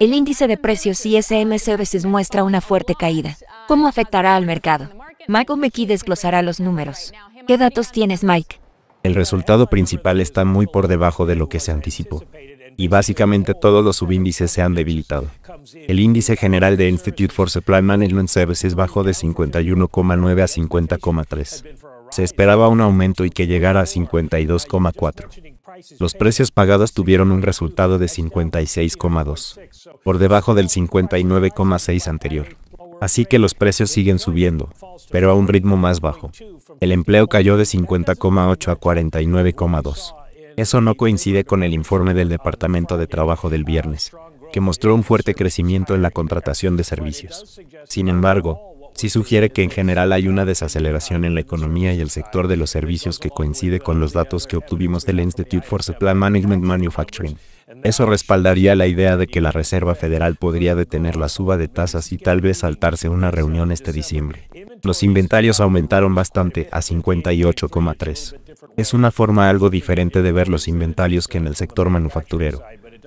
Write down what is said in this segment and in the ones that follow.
El índice de precios ISM Services muestra una fuerte caída. ¿Cómo afectará al mercado? Mike McKee desglosará los números. ¿Qué datos tienes, Mike? El resultado principal está muy por debajo de lo que se anticipó, y básicamente todos los subíndices se han debilitado. El índice general de Institute for Supply Management Services bajó de 51,9 a 50,3. Se esperaba un aumento y que llegara a 52,4. Los precios pagados tuvieron un resultado de 56,2, por debajo del 59,6 anterior. Así que los precios siguen subiendo, pero a un ritmo más bajo. El empleo cayó de 50,8 a 49,2. Eso no coincide con el informe del Departamento de Trabajo del viernes, que mostró un fuerte crecimiento en la contratación de servicios. Sin embargo, si sugiere que en general hay una desaceleración en la economía y el sector de los servicios que coincide con los datos que obtuvimos del Institute for Supply Management Manufacturing. Eso respaldaría la idea de que la Reserva Federal podría detener la suba de tasas y tal vez saltarse una reunión este diciembre. Los inventarios aumentaron bastante, a 58,3. Es una forma algo diferente de ver los inventarios que en el sector manufacturero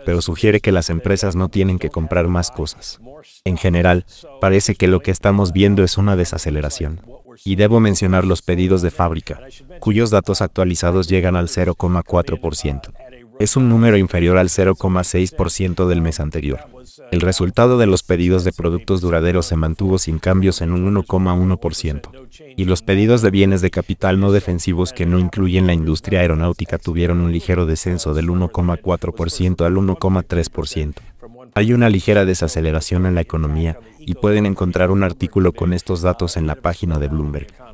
pero sugiere que las empresas no tienen que comprar más cosas. En general, parece que lo que estamos viendo es una desaceleración. Y debo mencionar los pedidos de fábrica, cuyos datos actualizados llegan al 0,4% es un número inferior al 0,6% del mes anterior. El resultado de los pedidos de productos duraderos se mantuvo sin cambios en un 1,1%, y los pedidos de bienes de capital no defensivos que no incluyen la industria aeronáutica tuvieron un ligero descenso del 1,4% al 1,3%. Hay una ligera desaceleración en la economía, y pueden encontrar un artículo con estos datos en la página de Bloomberg.